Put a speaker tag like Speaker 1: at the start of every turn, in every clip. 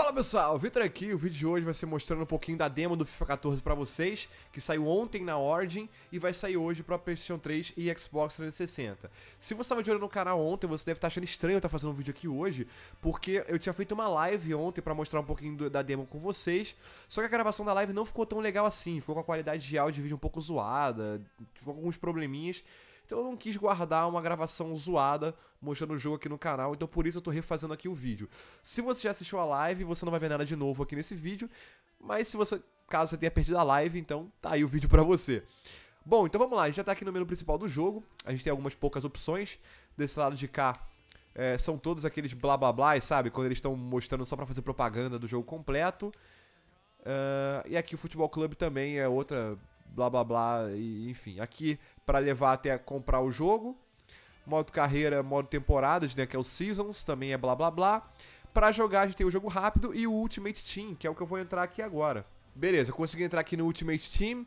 Speaker 1: Fala pessoal, Vitor aqui, o vídeo de hoje vai ser mostrando um pouquinho da demo do FIFA 14 para vocês, que saiu ontem na Origin e vai sair hoje para PlayStation 3 e Xbox 360. Se você estava de olho no canal ontem, você deve estar tá achando estranho eu estar tá fazendo um vídeo aqui hoje, porque eu tinha feito uma live ontem para mostrar um pouquinho do, da demo com vocês, só que a gravação da live não ficou tão legal assim, ficou com a qualidade de áudio e vídeo um pouco zoada, ficou com alguns probleminhas, então eu não quis guardar uma gravação zoada mostrando o jogo aqui no canal, então por isso eu tô refazendo aqui o vídeo. Se você já assistiu a live, você não vai ver nada de novo aqui nesse vídeo, mas se você, caso você tenha perdido a live, então tá aí o vídeo pra você. Bom, então vamos lá, a gente já tá aqui no menu principal do jogo, a gente tem algumas poucas opções, desse lado de cá é, são todos aqueles blá blá blá, sabe? Quando eles estão mostrando só pra fazer propaganda do jogo completo. Uh, e aqui o Futebol Clube também é outra blá blá blá, e, enfim. Aqui para levar até comprar o jogo. Modo carreira, modo temporadas, né, que é o Seasons, também é blá blá blá. Para jogar a gente tem o jogo rápido e o Ultimate Team, que é o que eu vou entrar aqui agora. Beleza, consegui entrar aqui no Ultimate Team.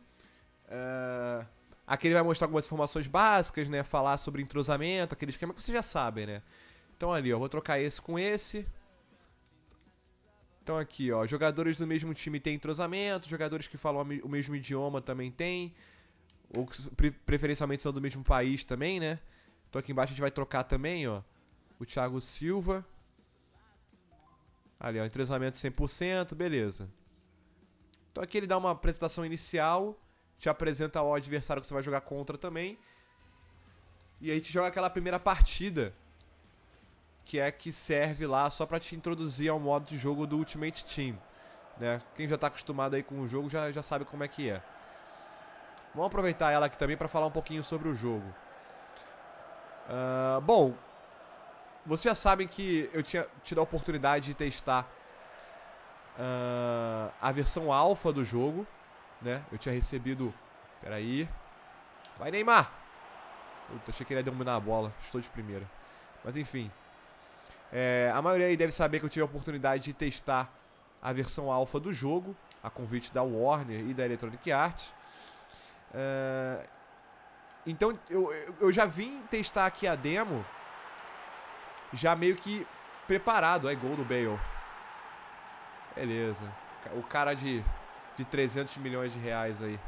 Speaker 1: Uh, aqui ele vai mostrar algumas informações básicas, né, falar sobre entrosamento, aquele esquema que vocês já sabem, né. Então ali, ó, vou trocar esse com esse. Então aqui, ó, jogadores do mesmo time têm entrosamento, jogadores que falam o mesmo idioma também tem, ou preferencialmente são do mesmo país também, né? Então aqui embaixo a gente vai trocar também, ó, o Thiago Silva. Ali, ó, entrosamento 100%, beleza. Então aqui ele dá uma apresentação inicial, te apresenta o adversário que você vai jogar contra também. E aí a gente joga aquela primeira partida que é que serve lá só para te introduzir ao modo de jogo do Ultimate Team. Né? Quem já está acostumado aí com o jogo já, já sabe como é que é. Vamos aproveitar ela aqui também para falar um pouquinho sobre o jogo. Uh, bom, vocês já sabem que eu tinha tido a oportunidade de testar uh, a versão alfa do jogo. Né? Eu tinha recebido... Peraí... Vai, Neymar! Puta, achei que ele ia dominar a bola. Estou de primeira. Mas enfim, é, a maioria aí deve saber que eu tive a oportunidade de testar a versão alfa do jogo, a convite da Warner e da Electronic Arts. É, então eu, eu já vim testar aqui a demo, já meio que preparado. É gol do Bale. Beleza. O cara de, de 300 milhões de reais aí.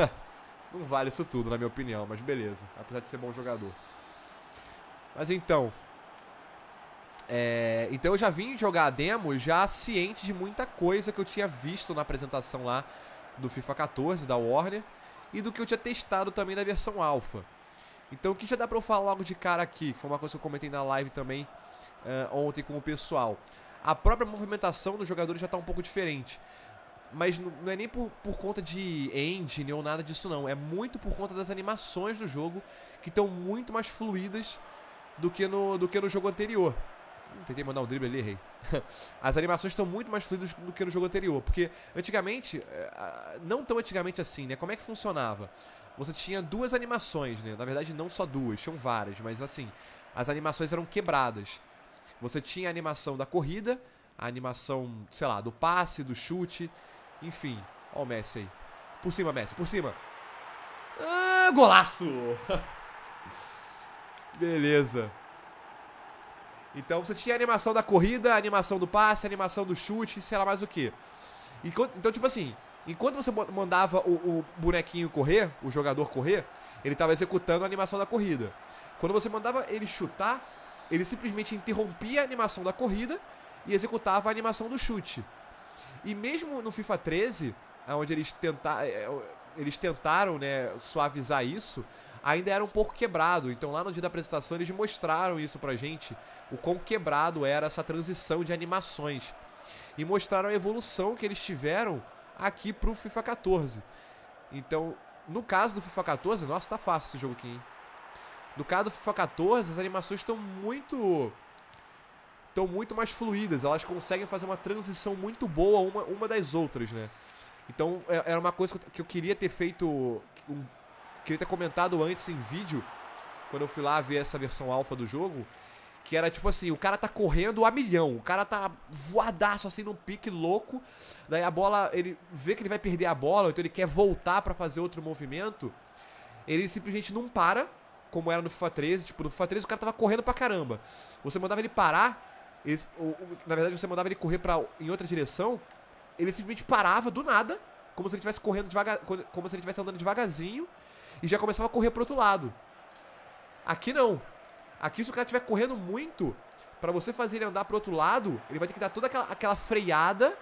Speaker 1: Não vale isso tudo, na minha opinião, mas beleza. Apesar de ser bom jogador. Mas então, é, então eu já vim jogar a demo já ciente de muita coisa que eu tinha visto na apresentação lá do FIFA 14 da Warner e do que eu tinha testado também na versão alpha. Então o que já dá pra eu falar logo de cara aqui, que foi uma coisa que eu comentei na live também uh, ontem com o pessoal. A própria movimentação dos jogadores já tá um pouco diferente. Mas não é nem por, por conta de engine ou nada disso não, é muito por conta das animações do jogo que estão muito mais fluídas do que no, do que no jogo anterior tentei mandar um drible ali, errei. As animações estão muito mais fluidas do que no jogo anterior, porque antigamente, eh, não tão antigamente assim, né? Como é que funcionava? Você tinha duas animações, né? Na verdade, não só duas, tinham várias, mas assim, as animações eram quebradas. Você tinha a animação da corrida, a animação, sei lá, do passe, do chute, enfim. Ó o Messi aí. Por cima, Messi, por cima. Ah, golaço! Beleza. Então você tinha a animação da corrida, a animação do passe, a animação do chute, sei lá mais o que. Então, tipo assim, enquanto você mandava o, o, bonequinho correr, o jogador correr, ele estava executando a animação da corrida. Quando você mandava ele chutar, ele simplesmente interrompia a animação da corrida e executava a animação do chute. E mesmo no FIFA 13, onde eles, tenta, é, é, eles tentaram né, suavizar isso, ainda era um pouco quebrado. Então lá no dia da apresentação eles mostraram isso pra gente, o quão quebrado era essa transição de animações. E mostraram a evolução que eles tiveram aqui pro FIFA 14. Então, no caso do FIFA 14, nossa, tá fácil esse jogo aqui, hein? No caso do FIFA 14, as animações estão muito estão muito mais fluídas, elas conseguem fazer uma transição muito boa uma, uma das outras, né? Então, é, era uma coisa que eu queria ter feito um, Queria ter comentado antes em vídeo, quando eu fui lá ver essa versão alfa do jogo, que era tipo assim, o cara tá correndo a milhão, o cara tá voadaço assim num pique louco, daí a bola, ele vê que ele vai perder a bola, então ele quer voltar para fazer outro movimento, ele simplesmente não para, como era no FIFA 13, tipo, no FIFA 13 o cara tava correndo pra caramba. Você mandava ele parar, ele, ou, ou, na verdade você mandava ele correr pra, em outra direção, ele simplesmente parava do nada, como se ele estivesse correndo devagar, como se ele estivesse andando devagarzinho, e já começava a correr pro outro lado. Aqui não. Aqui se o cara estiver correndo muito, para você fazer ele andar pro outro lado, ele vai ter que dar toda aquela, aquela freada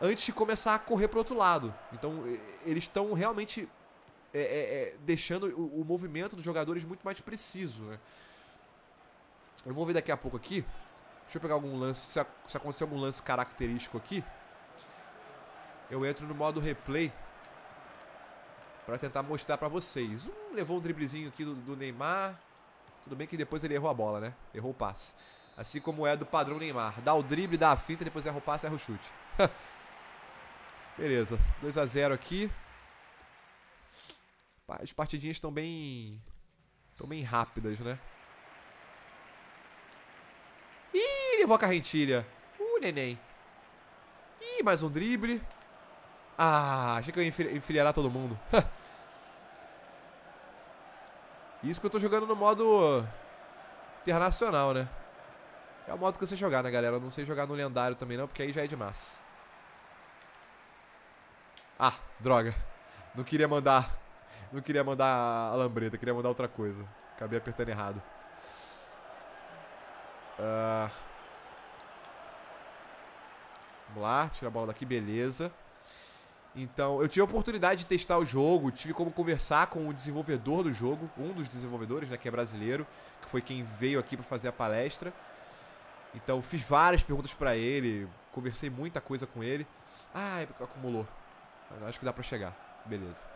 Speaker 1: antes de começar a correr pro outro lado. Então eles estão realmente é, é, é, deixando o, o, movimento dos jogadores muito mais preciso. Né? Eu vou ver daqui a pouco aqui. Deixa eu pegar algum lance, se, se acontecer algum lance característico aqui. Eu entro no modo replay para tentar mostrar para vocês. Um, levou um driblezinho aqui do, do, Neymar. Tudo bem que depois ele errou a bola, né? Errou o passe. Assim como é do padrão Neymar. Dá o drible, dá a finta, depois erra o passe, erra o chute. Beleza. 2 a 0 aqui. As partidinhas estão bem... Estão bem rápidas, né? Ih, levou a carrentilha. Uh, neném. Ih, mais um drible. Ah, achei que eu ia enfileirar todo mundo. Isso que eu tô jogando no modo internacional, né? É o modo que eu sei jogar, né, galera? Eu não sei jogar no lendário também não, porque aí já é demais. Ah, droga. Não queria mandar... Não queria mandar a lambreta, queria mandar outra coisa. Acabei apertando errado. Uh... Vamos lá, tira a bola daqui, beleza. Então, eu tive a oportunidade de testar o jogo, tive como conversar com o desenvolvedor do jogo, um dos desenvolvedores, né, que é brasileiro, que foi quem veio aqui para fazer a palestra. Então, fiz várias perguntas para ele, conversei muita coisa com ele. Ah, acumulou. Acho que dá para chegar. Beleza.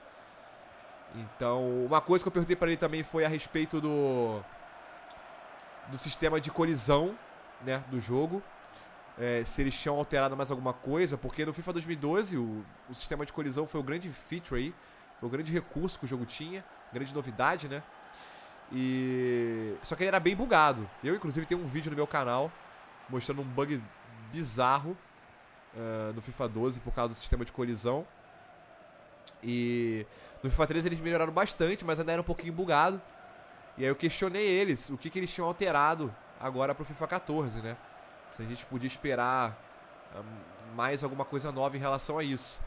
Speaker 1: Então, uma coisa que eu perguntei para ele também foi a respeito do do sistema de colisão, né, do jogo é, se eles tinham alterado mais alguma coisa, porque no FIFA 2012 o, o sistema de colisão foi o grande feature aí, foi o grande recurso que o jogo tinha, grande novidade, né? E. Só que ele era bem bugado. Eu, inclusive, tenho um vídeo no meu canal mostrando um bug bizarro uh, no FIFA 12 por causa do sistema de colisão. E no FIFA 13 eles melhoraram bastante, mas ainda era um pouquinho bugado. E aí eu questionei eles o que, que eles tinham alterado agora pro FIFA 14, né? se a gente podia esperar ah, mais alguma coisa nova em relação a isso.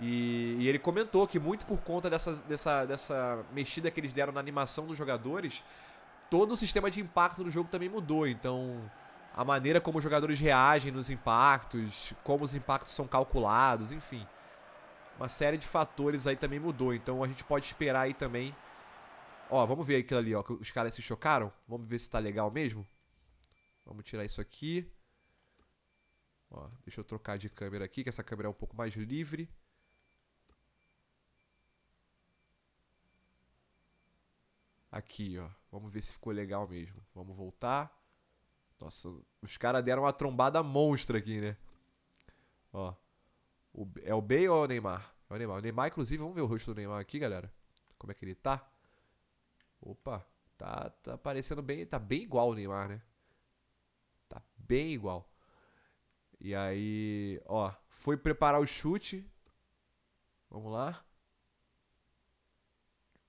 Speaker 1: E, e, ele comentou que muito por conta dessa, dessa, dessa mexida que eles deram na animação dos jogadores, todo o sistema de impacto do jogo também mudou. Então, a maneira como os jogadores reagem nos impactos, como os impactos são calculados, enfim. Uma série de fatores aí também mudou. Então a gente pode esperar aí também. Ó, vamos ver aquilo ali, ó. Que os caras se chocaram. Vamos ver se tá legal mesmo. Vamos tirar isso aqui. Ó, deixa eu trocar de câmera aqui, que essa câmera é um pouco mais livre. Aqui, ó. Vamos ver se ficou legal mesmo. Vamos voltar. Nossa, os caras deram uma trombada monstra aqui, né? Ó. O, é o Bale ou é o Neymar? É o Neymar. O Neymar, inclusive, vamos ver o rosto do Neymar aqui, galera. Como é que ele tá? Opa, tá, tá parecendo bem. Tá bem igual o Neymar, né? bem igual. E aí, ó, foi preparar o chute. Vamos lá.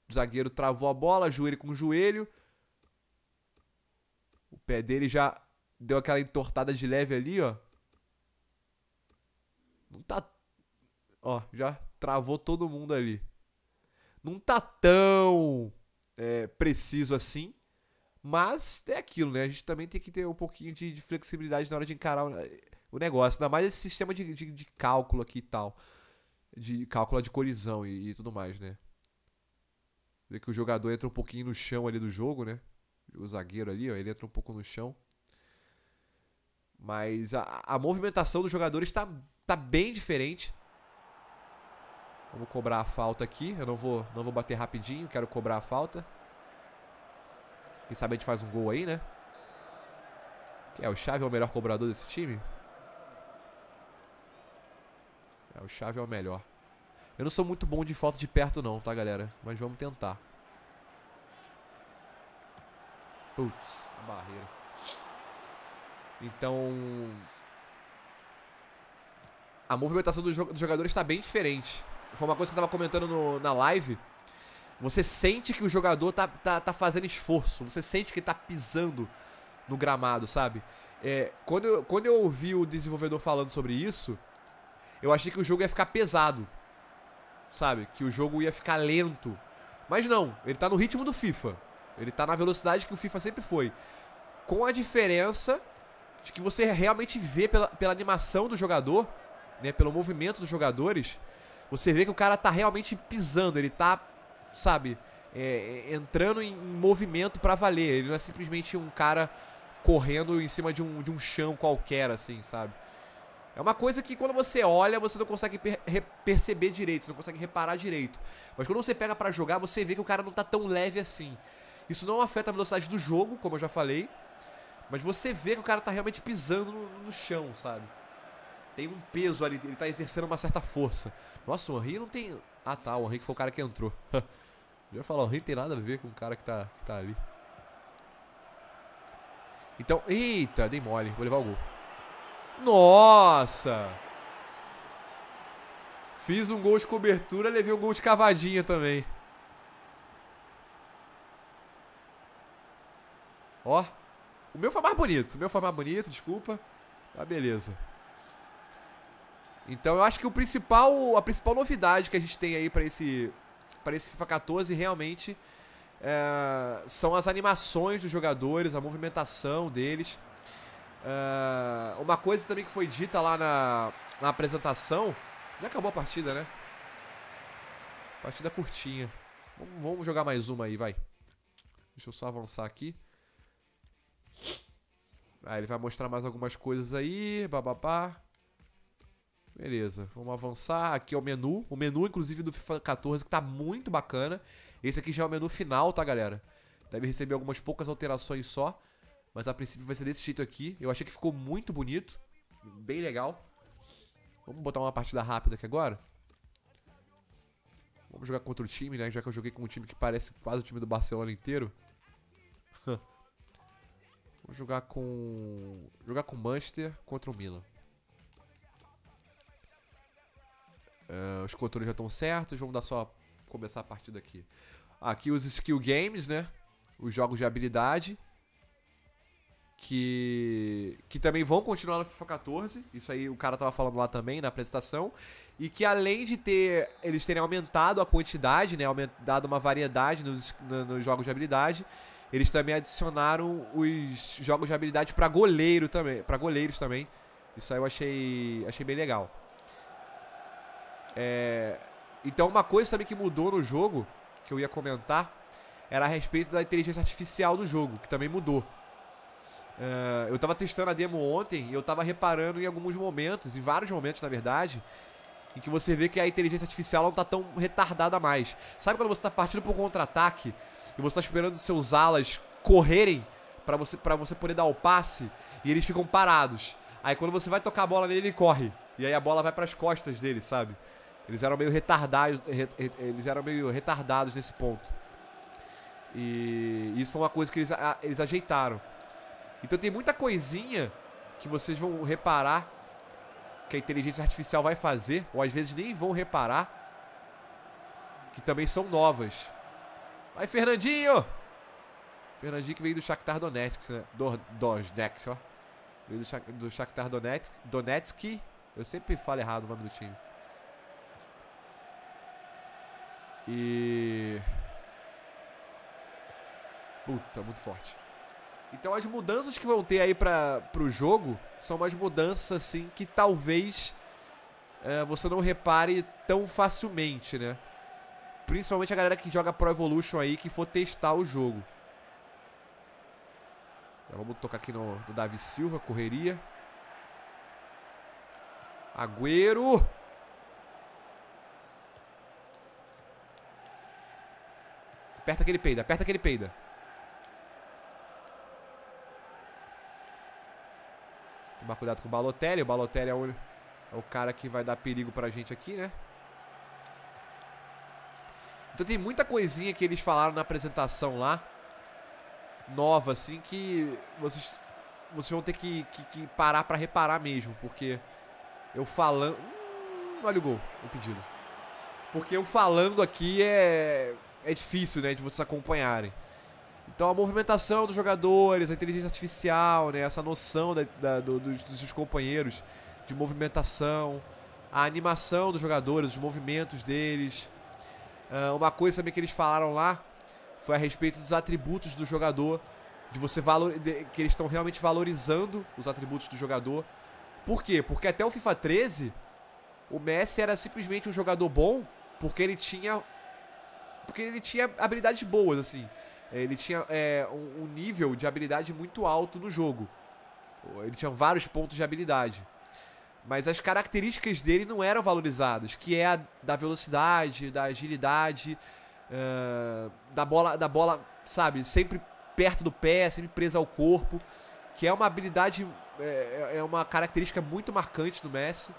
Speaker 1: O zagueiro travou a bola, joelho com joelho. O pé dele já deu aquela entortada de leve ali, ó. Não tá. Ó, já travou todo mundo ali. Não tá tão é, preciso assim. Mas é aquilo, né? A gente também tem que ter um pouquinho de, de flexibilidade na hora de encarar o, o, negócio. Ainda mais esse sistema de, de, de cálculo aqui e tal. De cálculo de colisão e, e tudo mais, né? Vê que o jogador entra um pouquinho no chão ali do jogo, né? O zagueiro ali, ó, ele entra um pouco no chão. Mas a, a movimentação dos jogadores está tá bem diferente. Vamos cobrar a falta aqui. Eu não vou, não vou bater rapidinho, quero cobrar a falta. Quem sabe a gente faz um gol aí, né? Que é, o chave é o melhor cobrador desse time? É, o chave é o melhor. Eu não sou muito bom de falta de perto não, tá, galera? Mas vamos tentar. Putz, a barreira. Então... A movimentação dos jogadores está bem diferente. Foi uma coisa que eu estava comentando no, na live você sente que o jogador tá, tá, tá fazendo esforço, você sente que tá pisando no gramado, sabe? É, quando, eu, quando eu ouvi o desenvolvedor falando sobre isso, eu achei que o jogo ia ficar pesado, sabe? Que o jogo ia ficar lento. Mas não, ele tá no ritmo do FIFA. Ele tá na velocidade que o FIFA sempre foi. Com a diferença de que você realmente vê pela, pela animação do jogador, né, pelo movimento dos jogadores, você vê que o cara tá realmente pisando, ele tá sabe, é, é, entrando em, em movimento para valer. Ele não é simplesmente um cara correndo em cima de um, de um chão qualquer, assim, sabe? É uma coisa que quando você olha, você não consegue per perceber direito, você não consegue reparar direito. Mas quando você pega para jogar, você vê que o cara não tá tão leve assim. Isso não afeta a velocidade do jogo, como eu já falei, mas você vê que o cara tá realmente pisando no, no chão, sabe? Tem um peso ali, ele tá exercendo uma certa força. Nossa, o Henry não tem ah tá, o Henrique foi o cara que entrou. Já falar, o Henrique tem nada a ver com o cara que tá, que tá ali. Então, eita, dei mole, vou levar o gol. Nossa! Fiz um gol de cobertura, levei um gol de cavadinha também. Ó. O meu foi mais bonito. O meu foi mais bonito, desculpa. Tá, ah, beleza. Então eu acho que o principal, a principal novidade que a gente tem aí para esse, pra esse FIFA 14 realmente é, são as animações dos jogadores, a movimentação deles. É, uma coisa também que foi dita lá na, na apresentação. Já acabou a partida, né? Partida curtinha. Vamos, vamos jogar mais uma aí, vai. Deixa eu só avançar aqui. Ah, ele vai mostrar mais algumas coisas aí. Bababá. Beleza, vamos avançar. Aqui é o menu. O menu, inclusive, do FIFA 14, que tá muito bacana. Esse aqui já é o menu final, tá, galera? Deve receber algumas poucas alterações só. Mas a princípio vai ser desse jeito aqui. Eu achei que ficou muito bonito. Bem legal. Vamos botar uma partida rápida aqui agora. Vamos jogar contra o time, né? Já que eu joguei com um time que parece quase o time do Barcelona inteiro. Vou jogar com... Jogar com o Manchester contra o Milan. Uh, os controles já estão certos, vamos dar só começar a partida aqui. Aqui os skill games, né? Os jogos de habilidade. Que, que também vão continuar no FIFA 14. Isso aí o cara tava falando lá também na apresentação. E que além de ter eles terem aumentado a quantidade, né? Aumentado uma variedade nos, nos jogos de habilidade. Eles também adicionaram os jogos de habilidade para goleiro também, para goleiros também. Isso aí eu achei, achei bem legal. É, então, uma coisa também que mudou no jogo, que eu ia comentar, era a respeito da inteligência artificial do jogo, que também mudou. É, eu tava testando a demo ontem e eu tava reparando em alguns momentos, em vários momentos na verdade, em que você vê que a inteligência artificial não tá tão retardada mais. Sabe quando você tá partindo pro contra-ataque e você tá esperando seus alas correrem para você, você poder dar o passe e eles ficam parados. Aí quando você vai tocar a bola nele, ele corre. E aí a bola vai para as costas dele, sabe? Eles eram meio retardados, eles eram meio retardados nesse ponto. E isso foi uma coisa que eles, eles ajeitaram. Então tem muita coisinha que vocês vão reparar que a inteligência artificial vai fazer, ou às vezes nem vão reparar, que também são novas. Vai, Fernandinho! Fernandinho que veio do Shakhtar Donetsk, né? Do, Donetsk, ó. Veio do Shakhtar Donetsk, Donetsk. Eu sempre falo errado o nome do time. E. Puta, muito forte. Então as mudanças que vão ter aí para o jogo são umas mudanças assim que talvez é, você não repare tão facilmente, né? Principalmente a galera que joga Pro Evolution aí, que for testar o jogo. Já então, vamos tocar aqui no, no Davi Silva, correria. Agüero! Aperta aquele peida, aperta aquele peida. Tomar cuidado com o Balotelli. O Balotelli é o, é o cara que vai dar perigo pra gente aqui, né? Então tem muita coisinha que eles falaram na apresentação lá. Nova, assim, que vocês, vocês vão ter que, que, que parar pra reparar mesmo. Porque eu falando... Hum, olha o gol, o pedido. Porque eu falando aqui é é difícil, né, de vocês acompanharem. Então a movimentação dos jogadores, a inteligência artificial, né, essa noção da, da, do, dos, dos companheiros de movimentação, a animação dos jogadores, os movimentos deles. Uh, uma coisa também que eles falaram lá foi a respeito dos atributos do jogador, de você valor, de, que eles estão realmente valorizando os atributos do jogador. Por quê? Porque até o FIFA 13 o Messi era simplesmente um jogador bom porque ele tinha porque ele tinha habilidades boas, assim. Ele tinha é, um, nível de habilidade muito alto no jogo. Ele tinha vários pontos de habilidade. Mas as características dele não eram valorizadas, que é a da velocidade, da agilidade, uh, da bola, da bola, sabe, sempre perto do pé, sempre presa ao corpo, que é uma habilidade, é, é, é uma característica muito marcante do Messi.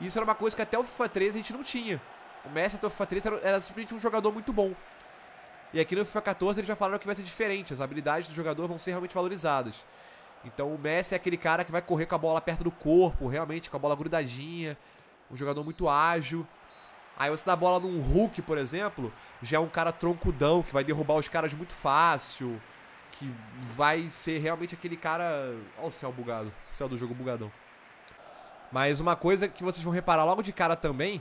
Speaker 1: Isso era uma coisa que até o FIFA 13 a gente não tinha. O Messi até o FIFA 13 era, era simplesmente um jogador muito bom. E aqui no FIFA 14 eles já falaram que vai ser diferente, as habilidades do jogador vão ser realmente valorizadas. Então o Messi é aquele cara que vai correr com a bola perto do corpo, realmente, com a bola grudadinha, um jogador muito ágil. Aí você dá a bola num Hulk, por exemplo, já é um cara troncudão, que vai derrubar os caras muito fácil, que vai ser realmente aquele cara. Olha o céu bugado, céu do jogo bugadão. Mas uma coisa que vocês vão reparar logo de cara também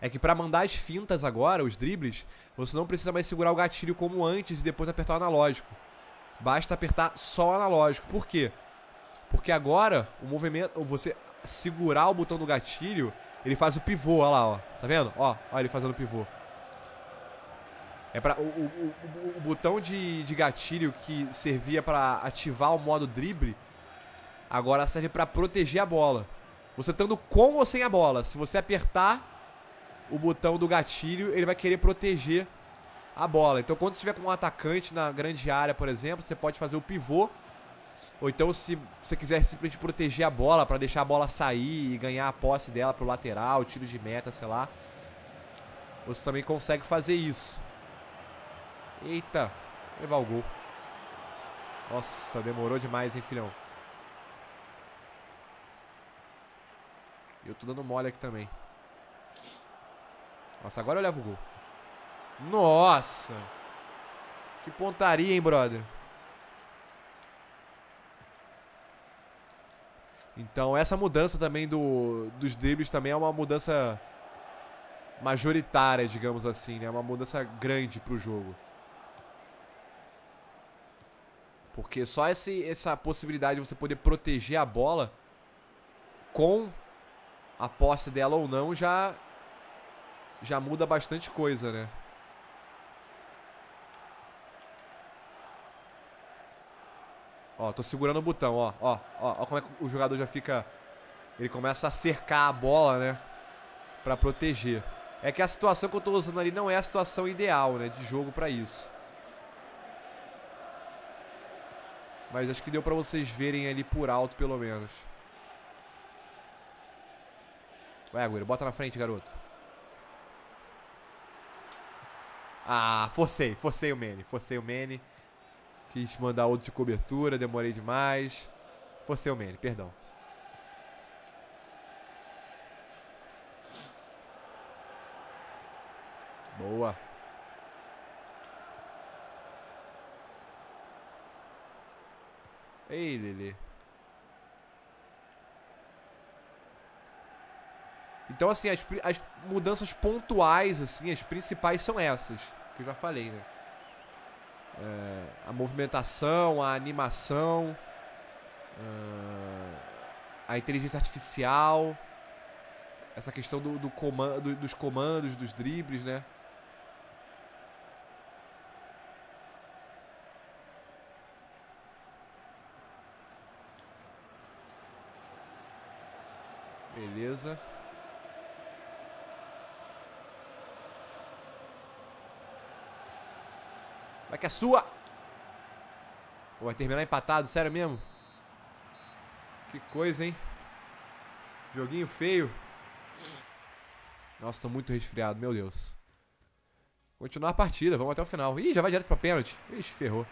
Speaker 1: é que para mandar as fintas agora, os dribles, você não precisa mais segurar o gatilho como antes e depois apertar o analógico. Basta apertar só o analógico. Por quê? Porque agora o movimento, você segurar o botão do gatilho, ele faz o pivô, olha lá, ó. Tá vendo? Ó, ó ele fazendo o pivô. É para o, o, o, o, botão de, de gatilho que servia para ativar o modo drible, agora serve para proteger a bola. Você estando com ou sem a bola, se você apertar o botão do gatilho, ele vai querer proteger a bola. Então, quando você estiver com um atacante na grande área, por exemplo, você pode fazer o pivô. Ou então, se você quiser simplesmente proteger a bola para deixar a bola sair e ganhar a posse dela para o lateral, tiro de meta, sei lá. Você também consegue fazer isso. Eita, levar o gol. Nossa, demorou demais, hein, filhão. Eu tô dando mole aqui também. Nossa, agora eu levo o gol. Nossa! Que pontaria, hein, brother? Então, essa mudança também do, dos dribles também é uma mudança majoritária, digamos assim, né? Uma mudança grande pro jogo. Porque só esse, essa possibilidade de você poder proteger a bola com a posse dela ou não já já muda bastante coisa, né? Ó, tô segurando o botão, ó, ó, ó, ó como é que o jogador já fica... Ele começa a cercar a bola, né? Pra proteger. É que a situação que eu tô usando ali não é a situação ideal, né? De jogo pra isso. Mas acho que deu pra vocês verem ali por alto, pelo menos. Vai, Agüero, bota na frente, garoto. Ah, forcei, forcei o Mene, forcei o Mene. Quis mandar outro de cobertura, demorei demais. Forcei o Mene, perdão. Boa. Ei, Lele. Então, assim, as, as mudanças pontuais, assim, as principais são essas que eu já falei, né? É, a movimentação, a animação, é, a inteligência artificial, essa questão do, do comando, dos comandos, dos dribles, né? Beleza. Vai que é sua. Pô, vai terminar empatado, sério mesmo? Que coisa, hein? Joguinho feio. Nossa, tô muito resfriado, meu Deus. Continuar a partida, vamos até o final. Ih, já vai direto pra pênalti. Ixi, ferrou.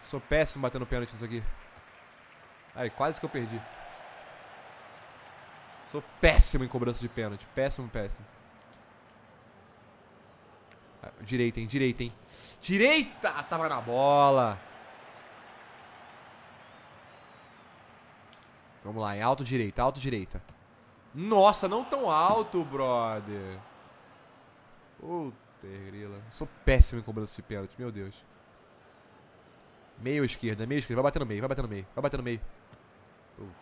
Speaker 1: Sou péssimo batendo pênalti nisso aqui. Aí, quase que eu perdi. Sou péssimo em cobrança de pênalti. Péssimo, péssimo. Direita, hein? Direita, hein? Direita! Tava na bola. Vamos lá, em é alto direita, alto direita. Nossa, não tão alto, brother. Puta grila. Sou péssimo em cobrança de pênalti, meu Deus. Meio esquerda, meio esquerda. Vai bater no meio, vai bater no meio, vai bater no meio. Puta.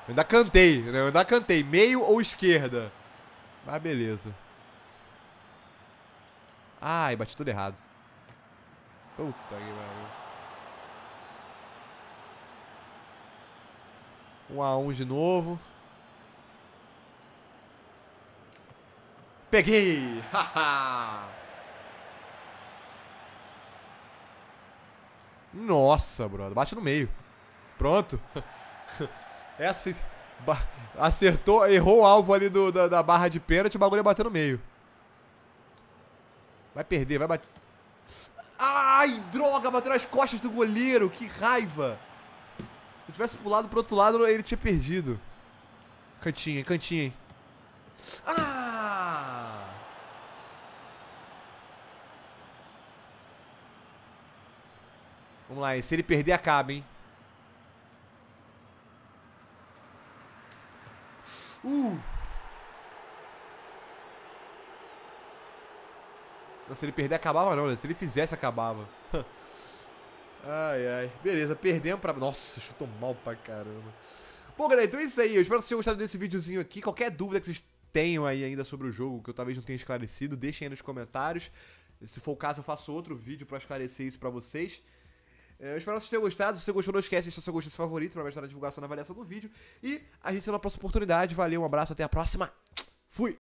Speaker 1: Eu ainda cantei, né? Eu ainda cantei. Meio ou esquerda. Mas beleza. Ai, bati tudo errado. Puta que pariu. 1 x 1 de novo. Peguei! Nossa, brother. Bate no meio. Pronto. Essa é assim. acertou, errou o alvo ali do, da, da barra de pênalti, o bagulho ia é bater no meio. Vai perder, vai bater. Ai, droga, bateu nas costas do goleiro. Que raiva. Se eu tivesse pulado pro outro lado, ele tinha perdido. Cantinho, Cantinho, Ah! Vamos lá, e Se ele perder, acaba, hein? Não, se ele perder, acabava não, né? Se ele fizesse, acabava. ai, ai. Beleza, perdemos pra... Nossa, chutou mal pra caramba. Bom, galera, então é isso aí. Eu espero que vocês tenham gostado desse videozinho aqui. Qualquer dúvida que vocês tenham aí ainda sobre o jogo, que eu talvez não tenha esclarecido, deixem aí nos comentários. Se for o caso, eu faço outro vídeo pra esclarecer isso pra vocês. É, eu espero que vocês tenham gostado. Se você gostou, não esquece de deixar seu gostei favorito pra me ajudar na divulgação e na avaliação do vídeo. E a gente se vê na próxima oportunidade. Valeu, um abraço, até a próxima. Fui!